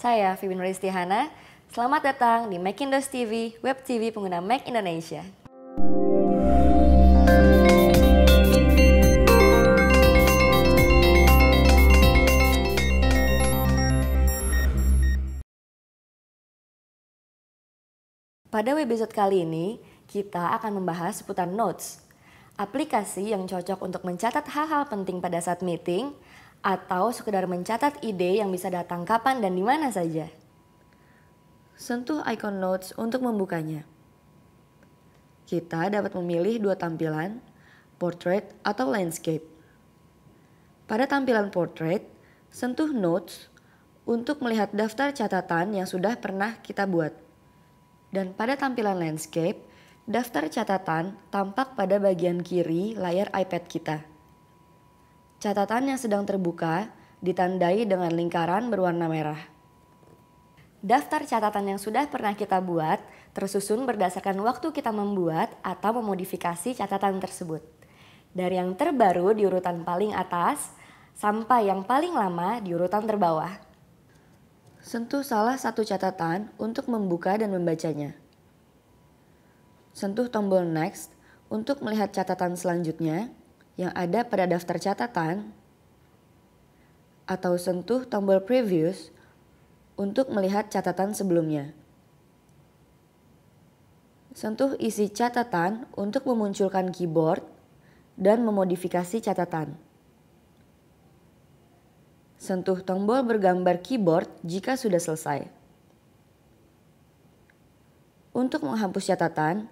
Saya Vivi Ristihana. Selamat datang di Macindos TV, web TV pengguna Mac Indonesia. Pada episode kali ini, kita akan membahas seputar Notes, aplikasi yang cocok untuk mencatat hal-hal penting pada saat meeting atau sekedar mencatat ide yang bisa datang kapan dan di mana saja. Sentuh icon notes untuk membukanya. Kita dapat memilih dua tampilan, portrait atau landscape. Pada tampilan portrait, sentuh notes untuk melihat daftar catatan yang sudah pernah kita buat. Dan pada tampilan landscape, daftar catatan tampak pada bagian kiri layar iPad kita. Catatan yang sedang terbuka ditandai dengan lingkaran berwarna merah. Daftar catatan yang sudah pernah kita buat tersusun berdasarkan waktu kita membuat atau memodifikasi catatan tersebut. Dari yang terbaru di urutan paling atas sampai yang paling lama di urutan terbawah. Sentuh salah satu catatan untuk membuka dan membacanya. Sentuh tombol next untuk melihat catatan selanjutnya yang ada pada daftar catatan atau sentuh tombol previews untuk melihat catatan sebelumnya. Sentuh isi catatan untuk memunculkan keyboard dan memodifikasi catatan. Sentuh tombol bergambar keyboard jika sudah selesai. Untuk menghapus catatan,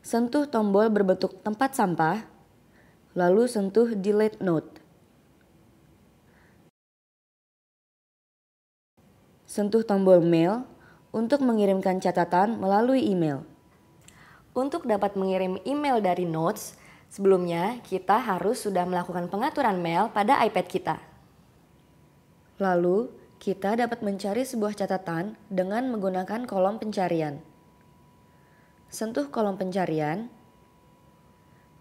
sentuh tombol berbentuk tempat sampah lalu sentuh delete Note, Sentuh tombol mail untuk mengirimkan catatan melalui email. Untuk dapat mengirim email dari Notes, sebelumnya kita harus sudah melakukan pengaturan mail pada iPad kita. Lalu, kita dapat mencari sebuah catatan dengan menggunakan kolom pencarian. Sentuh kolom pencarian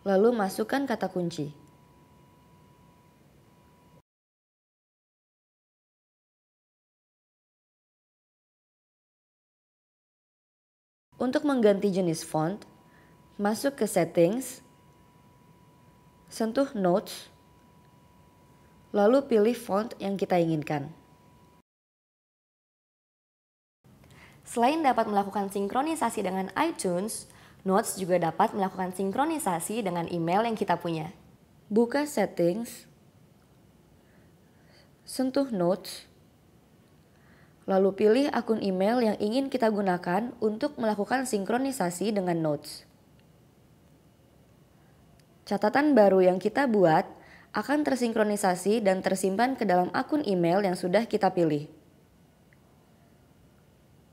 Lalu masukkan kata kunci. Untuk mengganti jenis font, masuk ke Settings, sentuh Notes, lalu pilih font yang kita inginkan. Selain dapat melakukan sinkronisasi dengan iTunes, Notes juga dapat melakukan sinkronisasi dengan email yang kita punya. Buka settings, sentuh Notes, lalu pilih akun email yang ingin kita gunakan untuk melakukan sinkronisasi dengan Notes. Catatan baru yang kita buat akan tersinkronisasi dan tersimpan ke dalam akun email yang sudah kita pilih.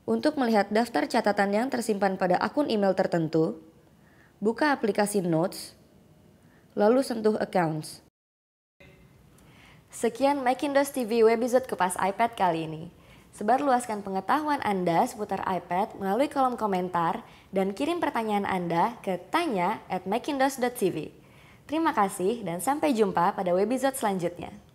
Untuk melihat daftar catatan yang tersimpan pada akun email tertentu, buka aplikasi Notes, lalu sentuh Accounts. Sekian Macintosh TV webisode Kupas iPad kali ini. Sebarluaskan pengetahuan Anda seputar iPad melalui kolom komentar dan kirim pertanyaan Anda ke tanya at Terima kasih dan sampai jumpa pada webisode selanjutnya.